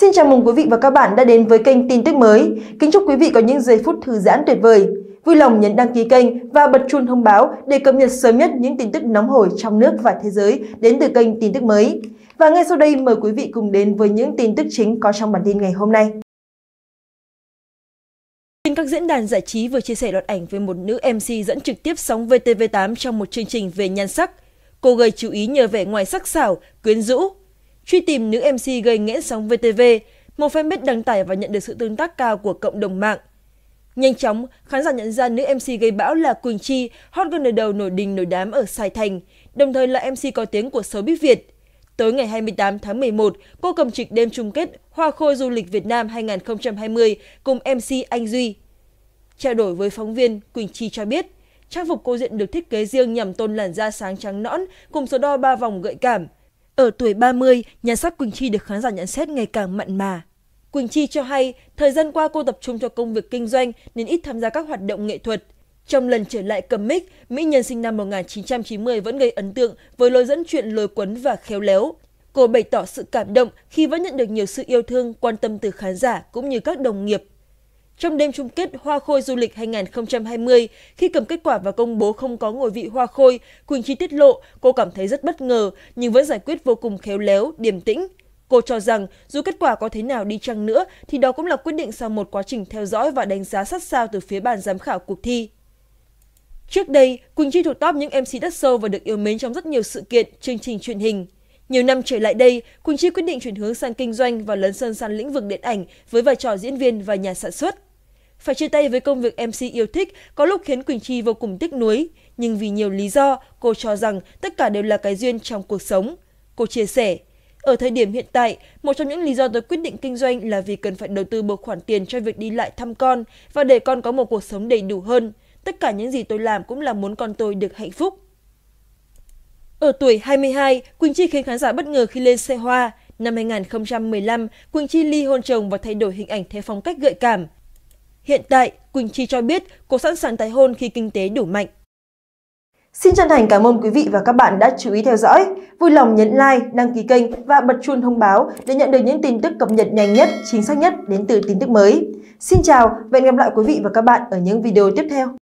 Xin chào mừng quý vị và các bạn đã đến với kênh tin tức mới. Kính chúc quý vị có những giây phút thư giãn tuyệt vời. Vui lòng nhấn đăng ký kênh và bật chuông thông báo để cập nhật sớm nhất những tin tức nóng hổi trong nước và thế giới đến từ kênh tin tức mới. Và ngay sau đây mời quý vị cùng đến với những tin tức chính có trong bản tin ngày hôm nay. Trên các diễn đàn giải trí vừa chia sẻ loạt ảnh về một nữ MC dẫn trực tiếp sóng VTV8 trong một chương trình về nhan sắc. Cô gây chú ý nhờ vẻ ngoài sắc sảo, quyến rũ, truy tìm nữ MC gây nghẽn sóng VTV, một fanpage đăng tải và nhận được sự tương tác cao của cộng đồng mạng. Nhanh chóng, khán giả nhận ra nữ MC gây bão là Quỳnh Chi, hot girl đầu nổi đình nổi đám ở Sài Thành, đồng thời là MC có tiếng của showbiz Việt. Tối ngày 28 tháng 11, cô cầm trịch đêm chung kết Hoa Khôi Du lịch Việt Nam 2020 cùng MC Anh Duy. Trao đổi với phóng viên, Quỳnh Chi cho biết, trang phục cô diện được thiết kế riêng nhằm tôn làn da sáng trắng nõn cùng số đo ba vòng gợi cảm – ở tuổi 30, nhà sắc Quỳnh Chi được khán giả nhận xét ngày càng mặn mà. Quỳnh Chi cho hay, thời gian qua cô tập trung cho công việc kinh doanh nên ít tham gia các hoạt động nghệ thuật. Trong lần trở lại cầm mic, mỹ nhân sinh năm 1990 vẫn gây ấn tượng với lối dẫn chuyện lôi cuốn và khéo léo. Cô bày tỏ sự cảm động khi vẫn nhận được nhiều sự yêu thương, quan tâm từ khán giả cũng như các đồng nghiệp trong đêm chung kết Hoa Khôi Du lịch 2020, khi cầm kết quả và công bố không có ngôi vị Hoa Khôi, Quỳnh Chi tiết lộ cô cảm thấy rất bất ngờ nhưng vẫn giải quyết vô cùng khéo léo, điềm tĩnh. Cô cho rằng dù kết quả có thế nào đi chăng nữa thì đó cũng là quyết định sau một quá trình theo dõi và đánh giá sát sao từ phía ban giám khảo cuộc thi. Trước đây, Quỳnh Chi thuộc top những MC đất sâu và được yêu mến trong rất nhiều sự kiện, chương trình truyền hình. Nhiều năm trở lại đây, Quỳnh Chi quyết định chuyển hướng sang kinh doanh và lấn sân sang lĩnh vực điện ảnh với vai trò diễn viên và nhà sản xuất. Phải chia tay với công việc MC yêu thích có lúc khiến Quỳnh Chi vô cùng tiếc nuối, nhưng vì nhiều lý do, cô cho rằng tất cả đều là cái duyên trong cuộc sống. Cô chia sẻ, ở thời điểm hiện tại, một trong những lý do tôi quyết định kinh doanh là vì cần phải đầu tư một khoản tiền cho việc đi lại thăm con và để con có một cuộc sống đầy đủ hơn. Tất cả những gì tôi làm cũng là muốn con tôi được hạnh phúc. Ở tuổi 22, Quỳnh Chi khiến khán giả bất ngờ khi lên xe hoa. Năm 2015, Quỳnh Chi ly hôn chồng và thay đổi hình ảnh theo phong cách gợi cảm. Hiện tại, Quỳnh Chi cho biết cô sẵn sàng tái hôn khi kinh tế đủ mạnh. Xin chân thành cảm ơn quý vị và các bạn đã chú ý theo dõi. Vui lòng nhấn like, đăng ký kênh và bật chuông thông báo để nhận được những tin tức cập nhật nhanh nhất, chính xác nhất đến từ tin tức mới. Xin chào và hẹn gặp lại quý vị và các bạn ở những video tiếp theo.